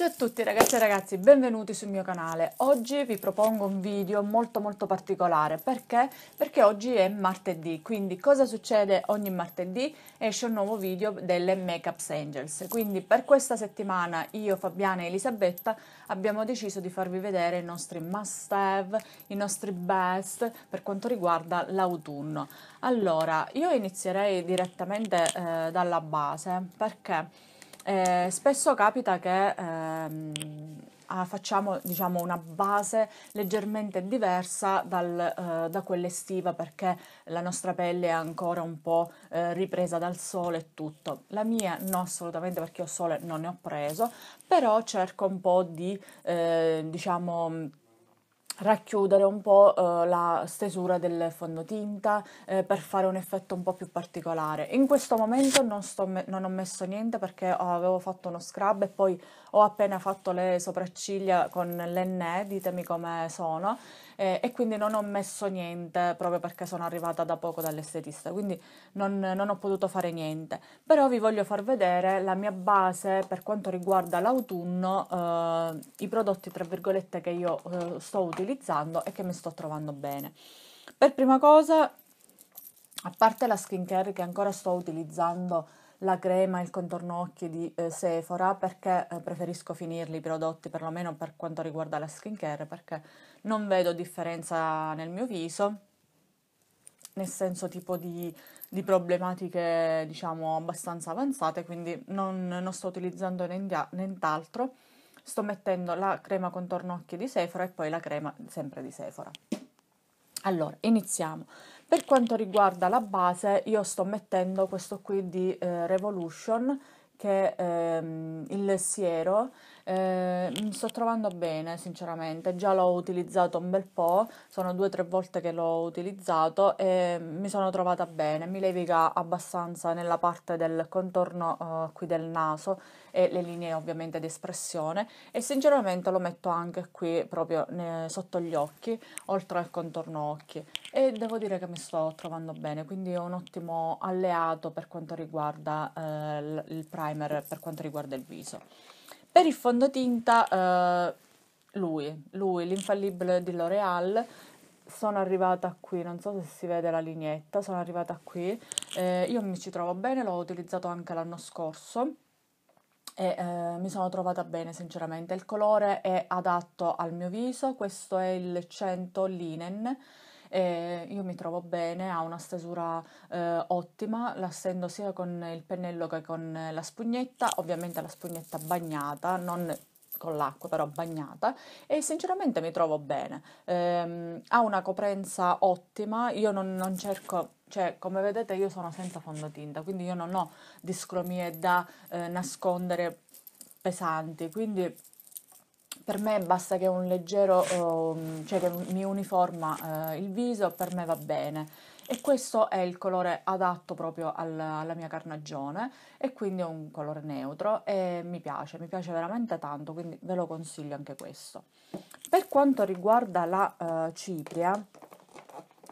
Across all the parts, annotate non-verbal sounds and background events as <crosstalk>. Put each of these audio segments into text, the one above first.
Ciao a tutti ragazzi e ragazzi, benvenuti sul mio canale. Oggi vi propongo un video molto molto particolare, perché? Perché oggi è martedì, quindi cosa succede ogni martedì? Esce un nuovo video delle Makeups Angels. Quindi per questa settimana io, Fabiana e Elisabetta abbiamo deciso di farvi vedere i nostri must have, i nostri best per quanto riguarda l'autunno. Allora, io inizierei direttamente eh, dalla base, perché? Eh, spesso capita che ehm, ah, facciamo diciamo, una base leggermente diversa dal, eh, da quella estiva perché la nostra pelle è ancora un po' eh, ripresa dal sole e tutto. La mia no assolutamente perché ho sole non ne ho preso, però cerco un po' di eh, diciamo racchiudere un po' eh, la stesura del fondotinta eh, per fare un effetto un po' più particolare. In questo momento non, me- non ho messo niente perché oh, avevo fatto uno scrub e poi ho appena fatto le sopracciglia con l'enne, ditemi come sono, eh, e quindi non ho messo niente proprio perché sono arrivata da poco dall'estetista, quindi non, non ho potuto fare niente. Però vi voglio far vedere la mia base per quanto riguarda l'autunno, eh, i prodotti tra virgolette che io eh, sto utilizzando e che mi sto trovando bene. Per prima cosa, a parte la skincare che ancora sto utilizzando la crema e il contorno occhi di eh, Sephora perché eh, preferisco finirli i prodotti perlomeno per quanto riguarda la skincare perché non vedo differenza nel mio viso nel senso tipo di, di problematiche diciamo abbastanza avanzate quindi non, non sto utilizzando nient'altro sto mettendo la crema contorno occhi di Sephora e poi la crema sempre di Sephora allora iniziamo per quanto riguarda la base io sto mettendo questo qui di eh, Revolution che ehm, il siero eh, mi mm, sto trovando bene sinceramente già l'ho utilizzato un bel po' sono due o tre volte che l'ho utilizzato e mi sono trovata bene mi leviga abbastanza nella parte del contorno eh, qui del naso e le linee ovviamente di espressione e sinceramente lo metto anche qui proprio eh, sotto gli occhi oltre al contorno occhi e devo dire che mi sto trovando bene, quindi è un ottimo alleato per quanto riguarda eh, il primer, per quanto riguarda il viso. Per il fondotinta, eh, lui, lui, l'infallibile di L'Oreal, sono arrivata qui, non so se si vede la lineetta, sono arrivata qui, eh, io mi ci trovo bene, l'ho utilizzato anche l'anno scorso e eh, mi sono trovata bene sinceramente, il colore è adatto al mio viso, questo è il 100 linen, e io mi trovo bene, ha una stesura eh, ottima, la stendo sia con il pennello che con la spugnetta, ovviamente la spugnetta bagnata, non con l'acqua però bagnata e sinceramente mi trovo bene ehm, ha una coprenza ottima io non, non cerco cioè come vedete io sono senza fondotinta quindi io non ho discromie da eh, nascondere pesanti quindi per me basta che un leggero, um, cioè che mi uniforma uh, il viso, per me va bene. E questo è il colore adatto proprio alla, alla mia carnagione e quindi è un colore neutro e mi piace, mi piace veramente tanto, quindi ve lo consiglio anche questo. Per quanto riguarda la uh, cipria,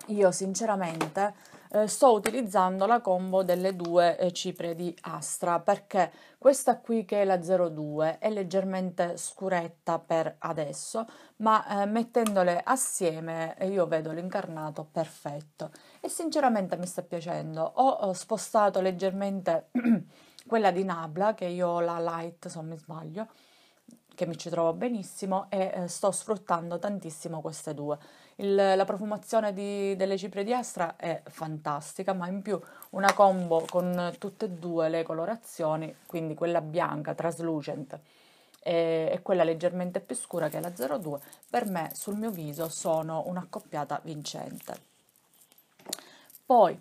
io sinceramente eh, sto utilizzando la combo delle due eh, cipre di Astra perché questa qui che è la 02 è leggermente scuretta per adesso ma eh, mettendole assieme eh, io vedo l'incarnato perfetto e sinceramente mi sta piacendo ho, ho spostato leggermente <clears throat> quella di Nabla che io ho la light se non mi sbaglio che mi ci trovo benissimo e eh, sto sfruttando tantissimo queste due il, la profumazione di, delle cipre di Astra è fantastica, ma in più una combo con tutte e due le colorazioni, quindi quella bianca, translucent, e, e quella leggermente più scura che è la 02, per me sul mio viso sono un'accoppiata vincente. Poi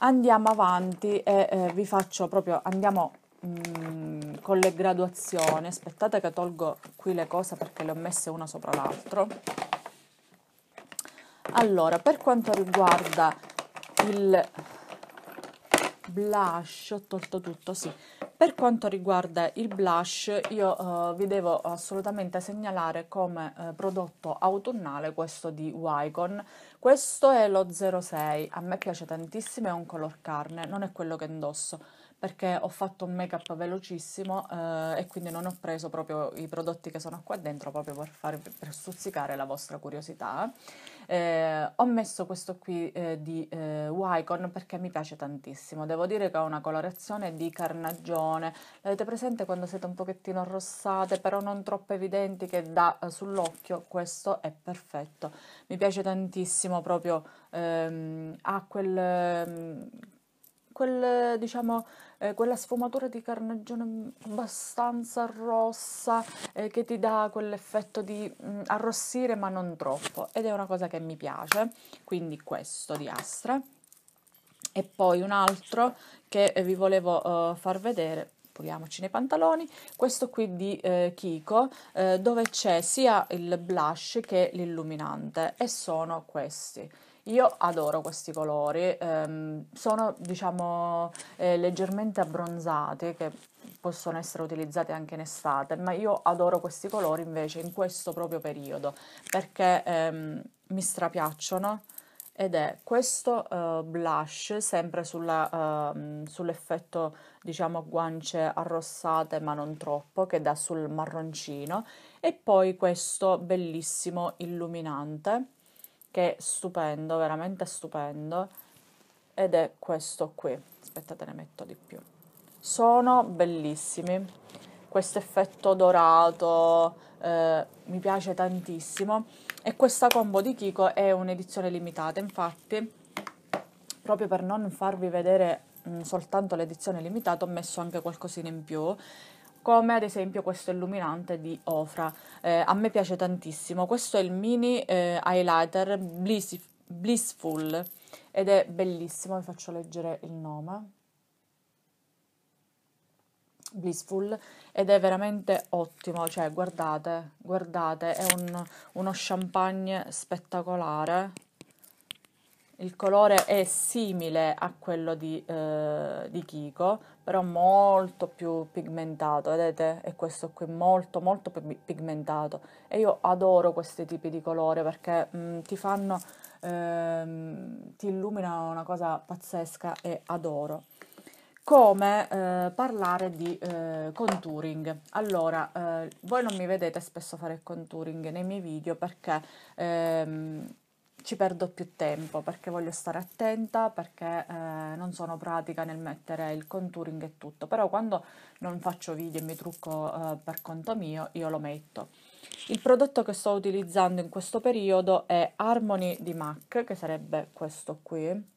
andiamo avanti e eh, vi faccio proprio, andiamo mh, mm, con le graduazioni, aspettate che tolgo qui le cose perché le ho messe una sopra l'altra allora, per quanto riguarda il blush, ho tolto tutto, sì. Per quanto riguarda il blush, io uh, vi devo assolutamente segnalare come uh, prodotto autunnale questo di Wycon. Questo è lo 06, a me piace tantissimo, è un color carne, non è quello che indosso perché ho fatto un make up velocissimo eh, e quindi non ho preso proprio i prodotti che sono qua dentro proprio per, far, per stuzzicare la vostra curiosità. Eh, ho messo questo qui eh, di eh, Wycon perché mi piace tantissimo, devo dire che ha una colorazione di carnagione, l'avete presente quando siete un pochettino rossate però non troppo evidenti che dà eh, sull'occhio, questo è perfetto, mi piace tantissimo proprio, ehm, ha quel... Ehm, quel, diciamo, eh, quella sfumatura di carnagione abbastanza rossa eh, che ti dà quell'effetto di mh, mm, arrossire ma non troppo ed è una cosa che mi piace, quindi questo di Astra. E poi un altro che eh, vi volevo uh, far vedere, puliamoci nei pantaloni, questo qui di eh, Kiko, eh, dove c'è sia il blush che l'illuminante e sono questi. Io adoro questi colori, ehm, sono diciamo eh, leggermente abbronzati che possono essere utilizzati anche in estate, ma io adoro questi colori invece in questo proprio periodo perché ehm, mi strapiacciono ed è questo uh, blush sempre sulla, uh, sull'effetto diciamo guance arrossate ma non troppo che dà sul marroncino e poi questo bellissimo illuminante che è stupendo, veramente stupendo, ed è questo qui. Aspettate, ne metto di più. Sono bellissimi, questo effetto dorato eh, mi piace tantissimo e questa combo di Kiko è un'edizione limitata, infatti proprio per non farvi vedere mh, mm, soltanto l'edizione limitata ho messo anche qualcosina in più come ad esempio questo illuminante di Ofra. Eh, a me piace tantissimo, questo è il mini eh, highlighter Bliss, Blissful ed è bellissimo, vi faccio leggere il nome. Blissful ed è veramente ottimo, cioè guardate, guardate, è un, uno champagne spettacolare, il colore è simile a quello di, eh, di, Kiko, però molto più pigmentato, vedete? È questo qui, molto molto pigmentato. E io adoro questi tipi di colore perché mh, mm, ti fanno, ehm, ti illuminano una cosa pazzesca e adoro. Come eh, parlare di eh, contouring? Allora, eh, voi non mi vedete spesso fare contouring nei miei video perché... Ehm, ci perdo più tempo perché voglio stare attenta, perché eh, non sono pratica nel mettere il contouring e tutto, però quando non faccio video e mi trucco eh, per conto mio, io lo metto. Il prodotto che sto utilizzando in questo periodo è Harmony di MAC, che sarebbe questo qui,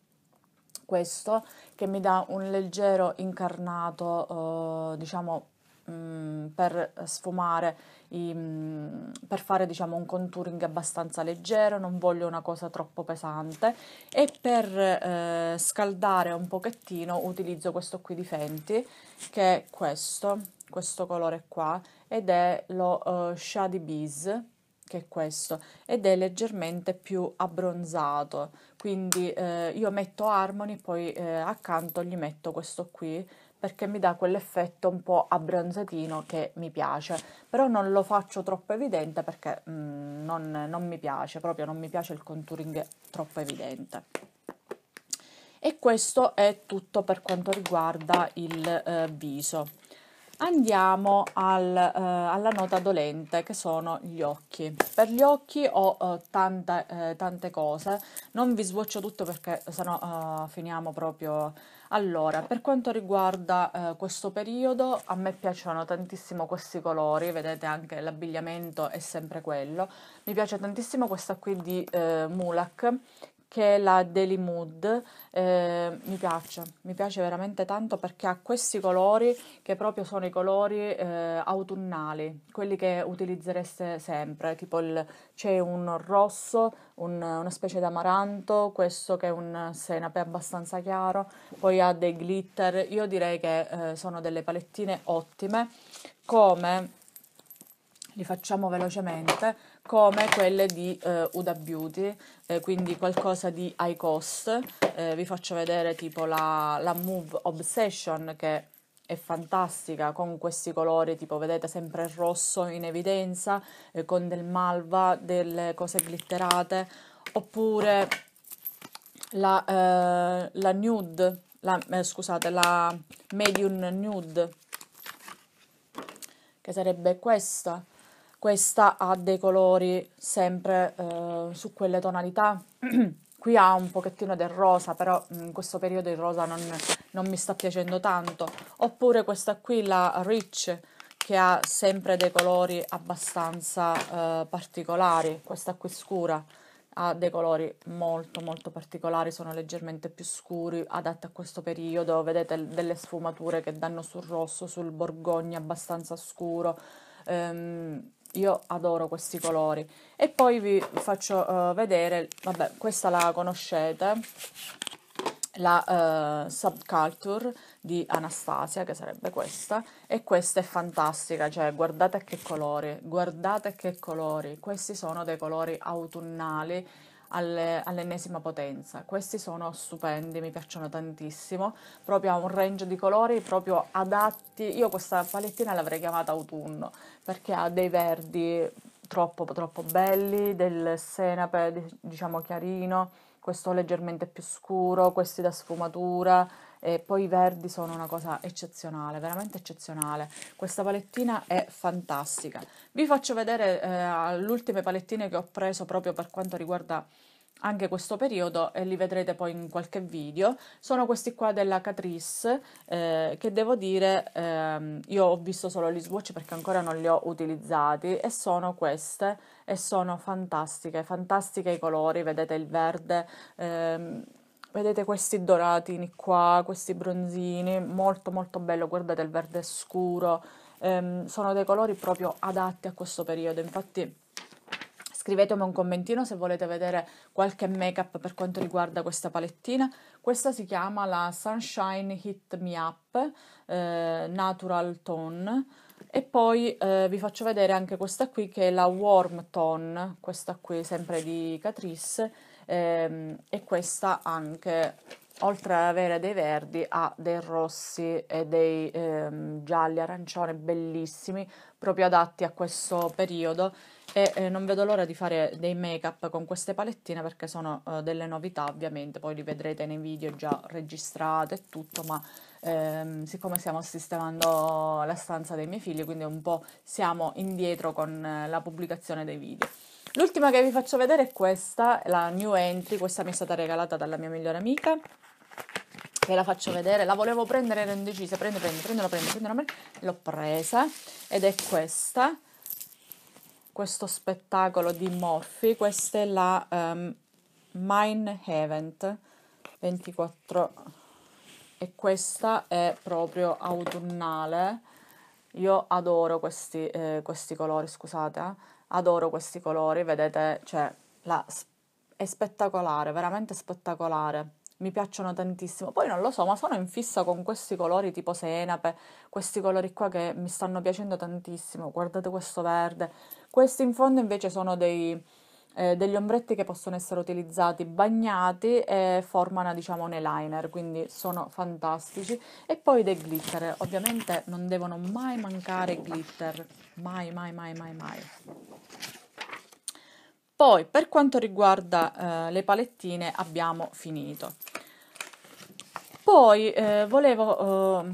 questo che mi dà un leggero incarnato, eh, diciamo, Mm, per sfumare, i, mm, per fare diciamo un contouring abbastanza leggero, non voglio una cosa troppo pesante e per eh, scaldare un pochettino utilizzo questo qui di Fenty che è questo, questo colore qua ed è lo uh, Shady Bees che è questo ed è leggermente più abbronzato quindi eh, io metto Harmony poi eh, accanto gli metto questo qui perché mi dà quell'effetto un po' abbronzatino che mi piace, però non lo faccio troppo evidente perché mm, non, non mi piace, proprio non mi piace il contouring troppo evidente. E questo è tutto per quanto riguarda il eh, viso. Andiamo al, eh, alla nota dolente che sono gli occhi. Per gli occhi ho eh, tante, eh, tante, cose, non vi sboccio tutto perché sennò eh, finiamo proprio allora, per quanto riguarda eh, questo periodo, a me piacciono tantissimo questi colori, vedete anche l'abbigliamento è sempre quello. Mi piace tantissimo questa qui di eh, Mulak, che è la Daily Mood, eh, mi piace, mi piace veramente tanto perché ha questi colori che proprio sono i colori eh, autunnali, quelli che utilizzereste sempre, tipo il, c'è un rosso, un, una specie di amaranto, questo che è un senape abbastanza chiaro, poi ha dei glitter, io direi che eh, sono delle palettine ottime, come li facciamo velocemente come quelle di eh, Uda Beauty, eh, quindi qualcosa di high cost. Eh, vi faccio vedere tipo la, la Move Obsession che è fantastica con questi colori, tipo vedete sempre il rosso in evidenza, eh, con del malva, delle cose glitterate, oppure la, eh, la nude, la, eh, scusate, la medium nude, che sarebbe questa questa ha dei colori sempre eh, su quelle tonalità <clears throat> qui ha un pochettino del rosa però mm, in questo periodo il rosa non, non mi sta piacendo tanto oppure questa qui la Rich che ha sempre dei colori abbastanza eh, particolari questa qui scura ha dei colori molto molto particolari sono leggermente più scuri adatte a questo periodo vedete delle sfumature che danno sul rosso sul borgogna abbastanza scuro ehm, io adoro questi colori e poi vi faccio uh, vedere vabbè questa la conoscete la uh, subculture di Anastasia che sarebbe questa e questa è fantastica cioè guardate che colori guardate che colori questi sono dei colori autunnali alle, all'ennesima potenza. Questi sono stupendi, mi piacciono tantissimo, proprio ha un range di colori proprio adatti. Io questa palettina l'avrei chiamata autunno perché ha dei verdi troppo, troppo belli, del senape diciamo chiarino, questo leggermente più scuro, questi da sfumatura e poi i verdi sono una cosa eccezionale, veramente eccezionale. Questa palettina è fantastica. Vi faccio vedere eh, le ultime palettine che ho preso proprio per quanto riguarda anche questo periodo e li vedrete poi in qualche video sono questi qua della Catrice eh, che devo dire ehm, io ho visto solo gli swatch perché ancora non li ho utilizzati e sono queste e sono fantastiche fantastiche i colori vedete il verde ehm, Vedete questi doratini qua, questi bronzini, molto molto bello, guardate il verde scuro, ehm, sono dei colori proprio adatti a questo periodo, infatti Scrivetemi un commentino se volete vedere qualche make up per quanto riguarda questa palettina. Questa si chiama la Sunshine Hit Me Up eh, Natural Tone. E poi eh, vi faccio vedere anche questa qui che è la Warm Tone, questa qui sempre di Catrice. Ehm, e questa anche, oltre ad avere dei verdi, ha dei rossi e dei ehm, gialli arancione bellissimi, proprio adatti a questo periodo e eh, non vedo l'ora di fare dei make up con queste palettine perché sono eh, delle novità ovviamente poi li vedrete nei video già registrate e tutto ma ehm, siccome stiamo sistemando la stanza dei miei figli quindi un po' siamo indietro con eh, la pubblicazione dei video l'ultima che vi faccio vedere è questa la new entry questa mi è stata regalata dalla mia migliore amica ve la faccio vedere, la volevo prendere, ero indecisa, prendo, prendo, prendo, prendo, prendo, l'ho presa ed è questa, questo spettacolo di Morphy, questa è la um, ehm, Mine Event 24 e questa è proprio autunnale. Io adoro questi, eh, questi colori, scusate, eh. adoro questi colori, vedete, cioè la, è spettacolare, veramente spettacolare mi piacciono tantissimo. Poi non lo so, ma sono in fissa con questi colori tipo senape, questi colori qua che mi stanno piacendo tantissimo. Guardate questo verde. Questi in fondo invece sono dei, eh, degli ombretti che possono essere utilizzati bagnati e formano diciamo un eyeliner, quindi sono fantastici. E poi dei glitter, ovviamente non devono mai mancare glitter, mai, mai, mai, mai, mai. Poi per quanto riguarda eh, le palettine abbiamo finito. Poi eh, volevo, eh,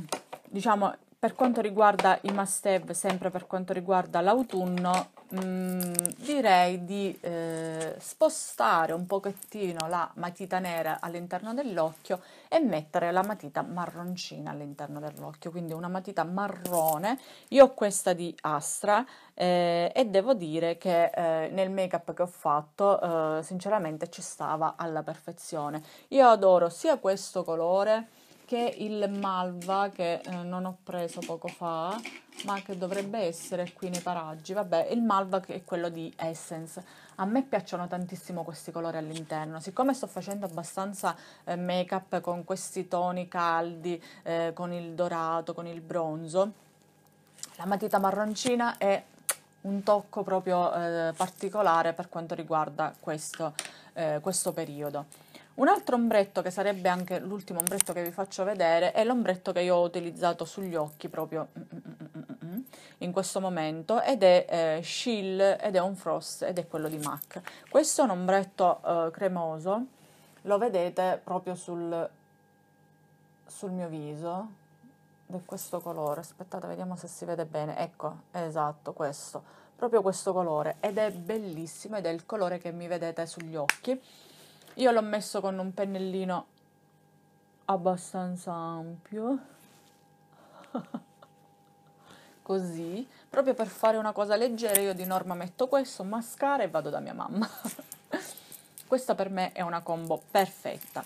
diciamo, per quanto riguarda i must have, sempre per quanto riguarda l'autunno, mh, mm, direi di eh, spostare un pochettino la matita nera all'interno dell'occhio e mettere la matita marroncina all'interno dell'occhio, quindi una matita marrone. Io ho questa di Astra eh, e devo dire che eh, nel make up che ho fatto eh, sinceramente ci stava alla perfezione. Io adoro sia questo colore anche il malva che eh, non ho preso poco fa, ma che dovrebbe essere qui nei paraggi. Vabbè, il malva che è quello di Essence. A me piacciono tantissimo questi colori all'interno. Siccome sto facendo abbastanza eh, make-up con questi toni caldi, eh, con il dorato, con il bronzo, la matita marroncina è un tocco proprio eh, particolare per quanto riguarda questo, eh, questo periodo. Un altro ombretto che sarebbe anche l'ultimo ombretto che vi faccio vedere è l'ombretto che io ho utilizzato sugli occhi proprio mm, mm, mm, in questo momento ed è eh, Shill ed è un frost ed è quello di MAC. Questo è un ombretto eh, cremoso, lo vedete proprio sul, sul mio viso ed è questo colore, aspettate vediamo se si vede bene, ecco esatto questo, proprio questo colore ed è bellissimo ed è il colore che mi vedete sugli occhi io l'ho messo con un pennellino abbastanza ampio. <laughs> Così, proprio per fare una cosa leggera, io di norma metto questo, mascara e vado da mia mamma. <laughs> Questa per me è una combo perfetta.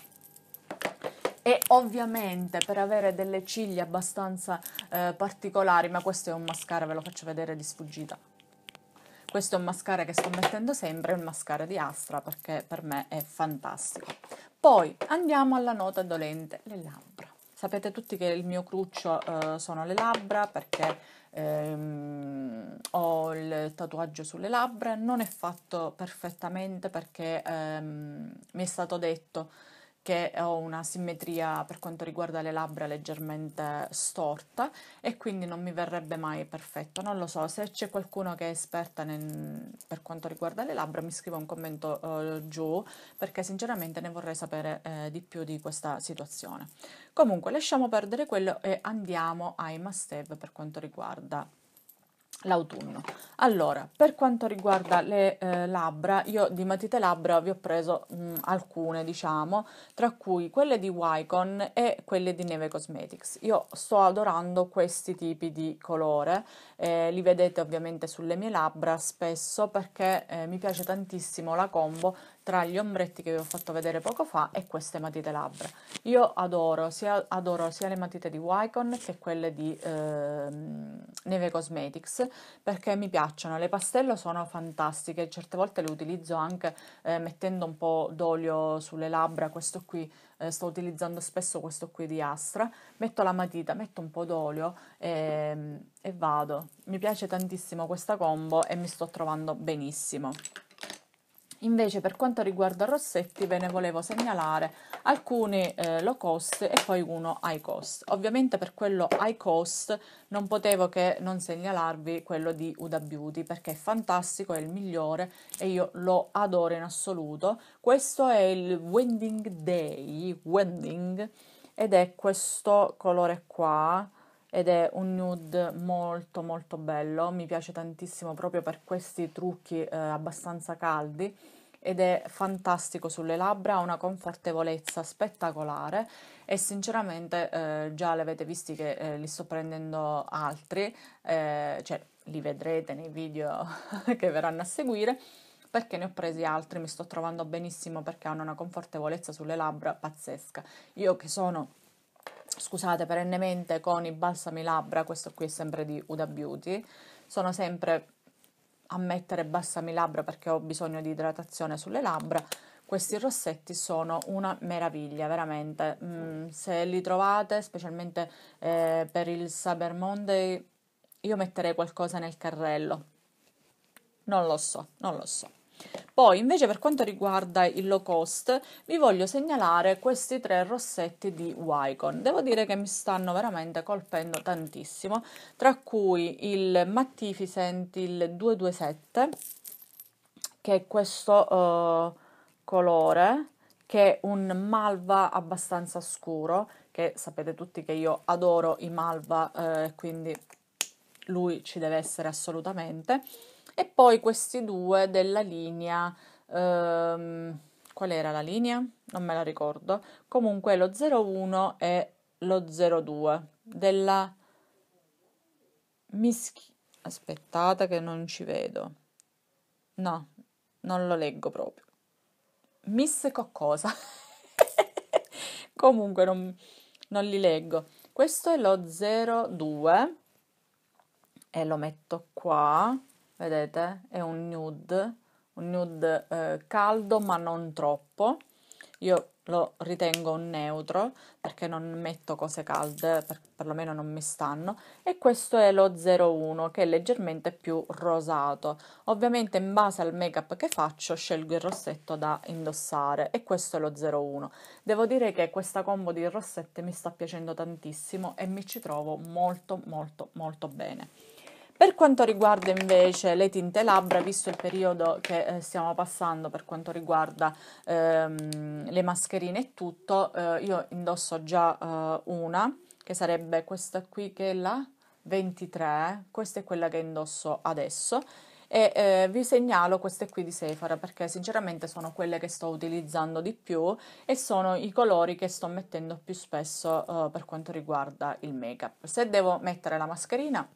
E ovviamente per avere delle ciglia abbastanza eh, particolari, ma questo è un mascara, ve lo faccio vedere di sfuggita questo è un mascara che sto mettendo sempre, è un mascara di Astra perché per me è fantastico. Poi andiamo alla nota dolente, le labbra. Sapete tutti che il mio cruccio eh, sono le labbra perché ehm, ho il tatuaggio sulle labbra, non è fatto perfettamente perché ehm, mi è stato detto che ho una simmetria per quanto riguarda le labbra leggermente storta e quindi non mi verrebbe mai perfetto. Non lo so, se c'è qualcuno che è esperta nel, per quanto riguarda le labbra mi scriva un commento eh, giù perché sinceramente ne vorrei sapere eh, di più di questa situazione. Comunque lasciamo perdere quello e andiamo ai must have per quanto riguarda l'autunno. Allora, per quanto riguarda le eh, labbra, io di matite labbra vi ho preso mh, alcune, diciamo, tra cui quelle di Wycon e quelle di Neve Cosmetics. Io sto adorando questi tipi di colore, eh, li vedete ovviamente sulle mie labbra spesso perché eh, mi piace tantissimo la combo tra gli ombretti che vi ho fatto vedere poco fa e queste matite labbra. Io adoro sia, adoro sia le matite di Wycon che quelle di eh, Neve Cosmetics perché mi piacciono, le pastello sono fantastiche, certe volte le utilizzo anche eh, mettendo un po' d'olio sulle labbra, questo qui eh, sto utilizzando spesso questo qui di Astra, metto la matita, metto un po' d'olio e, ehm, e vado. Mi piace tantissimo questa combo e mi sto trovando benissimo. Invece per quanto riguarda Rossetti ve ne volevo segnalare alcuni eh, low cost e poi uno high cost. Ovviamente per quello high cost non potevo che non segnalarvi quello di Uda Beauty perché è fantastico, è il migliore e io lo adoro in assoluto. Questo è il Wending Day, Wending, ed è questo colore qua ed è un nude molto molto bello, mi piace tantissimo proprio per questi trucchi eh, abbastanza caldi ed è fantastico sulle labbra, ha una confortevolezza spettacolare e sinceramente eh, già le avete visti che eh, li sto prendendo altri, eh, cioè li vedrete nei video <laughs> che verranno a seguire perché ne ho presi altri, mi sto trovando benissimo perché hanno una confortevolezza sulle labbra pazzesca. Io che sono scusate, perennemente con i balsami labbra, questo qui è sempre di Uda Beauty, sono sempre a mettere balsami labbra perché ho bisogno di idratazione sulle labbra, questi rossetti sono una meraviglia, veramente. Mm, se li trovate, specialmente eh, per il Cyber Monday, io metterei qualcosa nel carrello. Non lo so, non lo so. Poi invece per quanto riguarda il low cost vi voglio segnalare questi tre rossetti di Wicon. Devo dire che mi stanno veramente colpendo tantissimo, tra cui il Magnificent il 227 che è questo uh, colore che è un malva abbastanza scuro che sapete tutti che io adoro i malva eh, quindi lui ci deve essere assolutamente e poi questi due della linea, ehm, qual era la linea? Non me la ricordo, comunque lo 01 e lo 02 della mischi... Aspettate che non ci vedo. No, non lo leggo proprio. Miss Coccosa. <laughs> comunque non, non li leggo. Questo è lo 02 e lo metto qua vedete è un nude un nude eh, caldo ma non troppo io lo ritengo un neutro perché non metto cose calde per, perlomeno non mi stanno e questo è lo 01 che è leggermente più rosato ovviamente in base al make up che faccio scelgo il rossetto da indossare e questo è lo 01 devo dire che questa combo di rossette mi sta piacendo tantissimo e mi ci trovo molto molto molto bene per quanto riguarda invece le tinte labbra, visto il periodo che eh, stiamo passando per quanto riguarda ehm, le mascherine e tutto, eh, io indosso già eh, una, che sarebbe questa qui che è la 23, questa è quella che indosso adesso e eh, vi segnalo queste qui di Sephora perché sinceramente sono quelle che sto utilizzando di più e sono i colori che sto mettendo più spesso eh, per quanto riguarda il make up. Se devo mettere la mascherina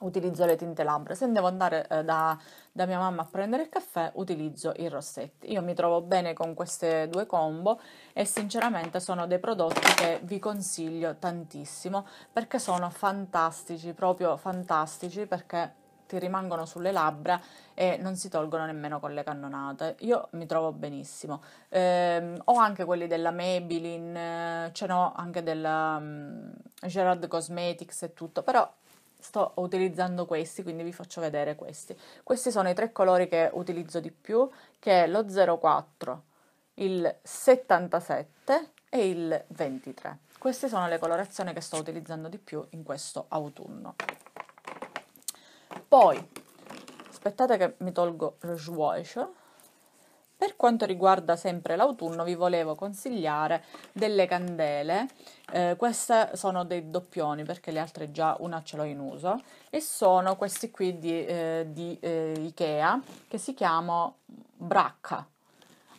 utilizzo le tinte labbra, se devo andare eh, da, da, mia mamma a prendere il caffè utilizzo i rossetti. Io mi trovo bene con queste due combo e sinceramente sono dei prodotti che vi consiglio tantissimo perché sono fantastici, proprio fantastici perché ti rimangono sulle labbra e non si tolgono nemmeno con le cannonate. Io mi trovo benissimo. Eh, ho anche quelli della Maybelline, eh, ce n'ho anche della um, Gerard Cosmetics e tutto, però sto utilizzando questi, quindi vi faccio vedere questi. Questi sono i tre colori che utilizzo di più, che è lo 04, il 77 e il 23. Queste sono le colorazioni che sto utilizzando di più in questo autunno. Poi, aspettate che mi tolgo lo swatch per quanto riguarda sempre l'autunno, vi volevo consigliare delle candele. Eh, queste sono dei doppioni perché le altre già una ce l'ho in uso e sono questi qui di, eh, di eh, Ikea che si chiamano Bracca.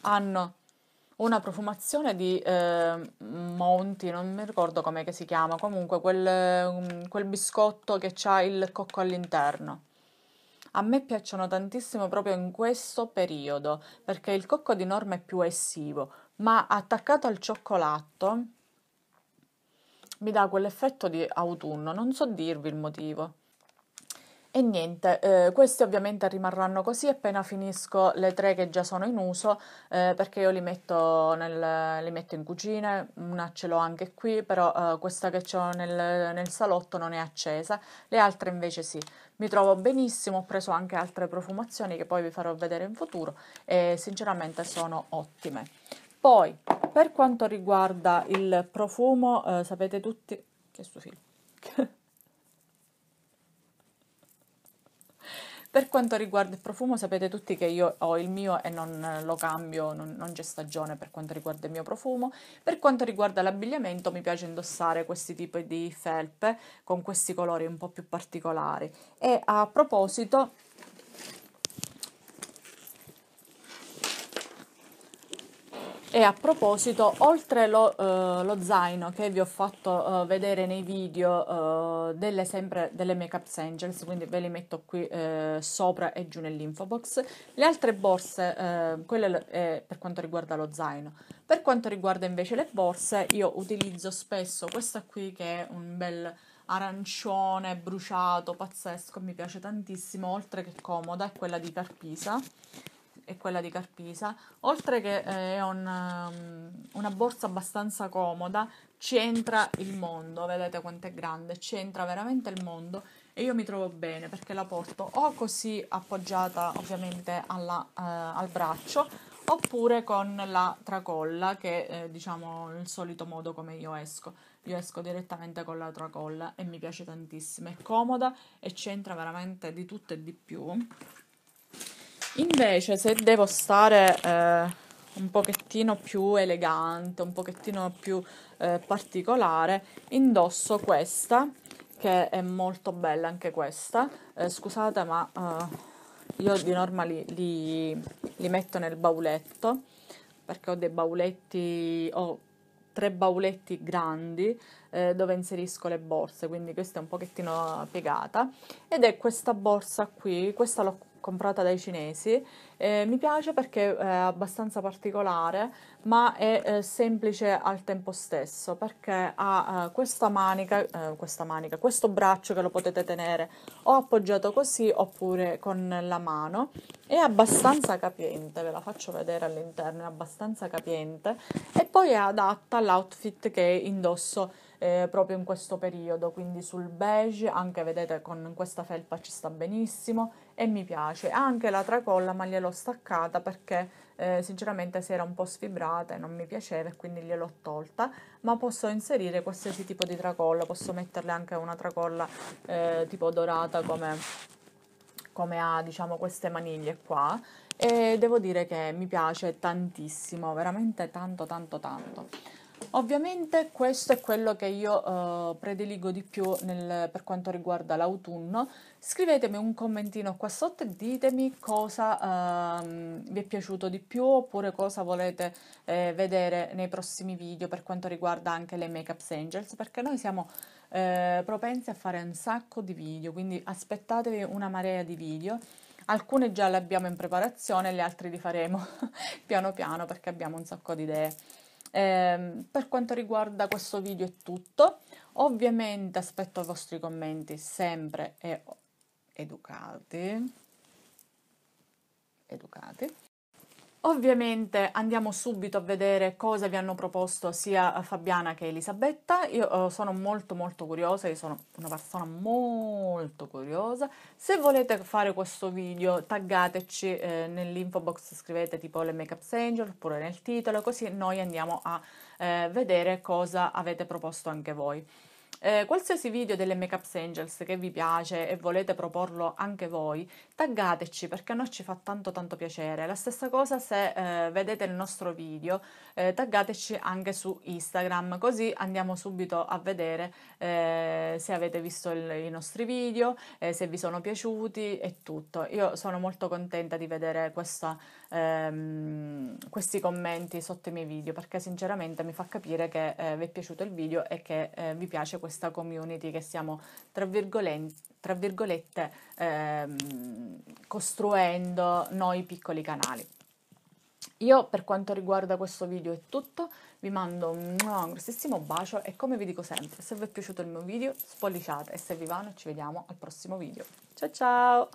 Hanno una profumazione di eh, Monti, non mi ricordo come si chiama, comunque quel, mm, quel biscotto che ha il cocco all'interno a me piacciono tantissimo proprio in questo periodo, perché il cocco di norma è più essivo, ma attaccato al cioccolato mi dà quell'effetto di autunno, non so dirvi il motivo. E niente, eh, questi ovviamente rimarranno così appena finisco le tre che già sono in uso, eh, perché io li metto, nel, li metto, in cucina, una ce l'ho anche qui, però eh, questa che ho nel, nel, salotto non è accesa, le altre invece sì. Mi trovo benissimo, ho preso anche altre profumazioni che poi vi farò vedere in futuro e sinceramente sono ottime. Poi, per quanto riguarda il profumo, eh, sapete tutti... che sto filo... <laughs> Per quanto riguarda il profumo, sapete tutti che io ho il mio e non lo cambio, non, non c'è stagione per quanto riguarda il mio profumo. Per quanto riguarda l'abbigliamento, mi piace indossare questi tipi di felpe con questi colori un po' più particolari. E a proposito, E a proposito, oltre lo, uh, lo zaino che vi ho fatto uh, vedere nei video uh, delle, sempre, delle Makeup Angels, quindi ve li metto qui sopra e giù nell'info box, le altre borse, quelle eh, per quanto riguarda lo zaino. Per quanto riguarda invece le borse, io utilizzo spesso questa qui che è un bel arancione bruciato, pazzesco, mi piace tantissimo, oltre che comoda, è quella di Carpisa e quella di Carpisa, oltre che eh, è un, ehm, una borsa abbastanza comoda, ci entra il mondo, vedete quanto è grande, ci entra veramente il mondo e io mi trovo bene perché la porto o così appoggiata ovviamente alla, uh, al braccio oppure con la tracolla che è eh, diciamo il solito modo come io esco. Io esco direttamente con la tracolla e mi piace tantissimo, è comoda e c'entra veramente di tutto e di più. Invece, se devo stare eh, un pochettino più elegante, un pochettino più eh, particolare, indosso questa che è molto bella anche questa. Eh, scusate, ma eh, io di norma li, li, li, metto nel bauletto perché ho dei bauletti, ho tre bauletti grandi eh, dove inserisco le borse, quindi questa è un pochettino piegata ed è questa borsa qui, questa l'ho comprata dai cinesi eh, mi piace perché è abbastanza particolare, ma è eh, semplice al tempo stesso perché ha eh, questa, manica, eh, questa manica, questo braccio che lo potete tenere o appoggiato così oppure con la mano. È abbastanza capiente, ve la faccio vedere all'interno, è abbastanza capiente e poi è adatta all'outfit che indosso. Eh, proprio in questo periodo, quindi sul beige, anche vedete con questa felpa ci sta benissimo e mi piace. Anche la tracolla, ma glielo l'ho staccata perché eh, sinceramente si era un po' sfibrata e non mi piaceva e quindi gliel'ho tolta, ma posso inserire qualsiasi tipo di tracolla, posso metterle anche una tracolla eh, tipo dorata come, come ha diciamo queste maniglie qua e devo dire che mi piace tantissimo, veramente tanto tanto tanto. Ovviamente questo è quello che io eh, prediligo di più nel, per quanto riguarda l'autunno. Scrivetemi un commentino qua sotto e ditemi cosa eh, vi è piaciuto di più oppure cosa volete eh, vedere nei prossimi video per quanto riguarda anche le Makeups Angels perché noi siamo eh, propensi a fare un sacco di video, quindi aspettatevi una marea di video alcune già le abbiamo in preparazione, le altre li faremo <laughs> piano piano perché abbiamo un sacco di idee. Eh, per quanto riguarda questo video è tutto. Ovviamente aspetto i vostri commenti sempre e educati. Educati. Ovviamente andiamo subito a vedere cosa vi hanno proposto sia eh, Fabiana che Elisabetta. Io uh, sono molto molto curiosa, io sono una persona molto curiosa. Se volete fare questo video taggateci eh, nell'info box, scrivete tipo le Makeup Angel oppure nel titolo, così noi andiamo a eh, vedere cosa avete proposto anche voi. Eh, qualsiasi video delle Makeups Angels che vi piace e volete proporlo anche voi, taggateci perché a noi ci fa tanto tanto piacere. La stessa cosa se eh, vedete il nostro video, eh, taggateci anche su Instagram, così andiamo subito a vedere eh, se avete visto il, i nostri video, eh, se vi sono piaciuti e tutto. Io sono molto contenta di vedere questa ehm, questi commenti sotto i miei video perché sinceramente mi fa capire che eh, vi è piaciuto il video e che eh, vi piace questa community che stiamo tra, virgolen- tra virgolette ehm, costruendo noi piccoli canali. Io per quanto riguarda questo video è tutto, vi mando un grossissimo bacio e come vi dico sempre, se vi è piaciuto il mio video spolliciate e se vi va noi ci vediamo al prossimo video. Ciao ciao!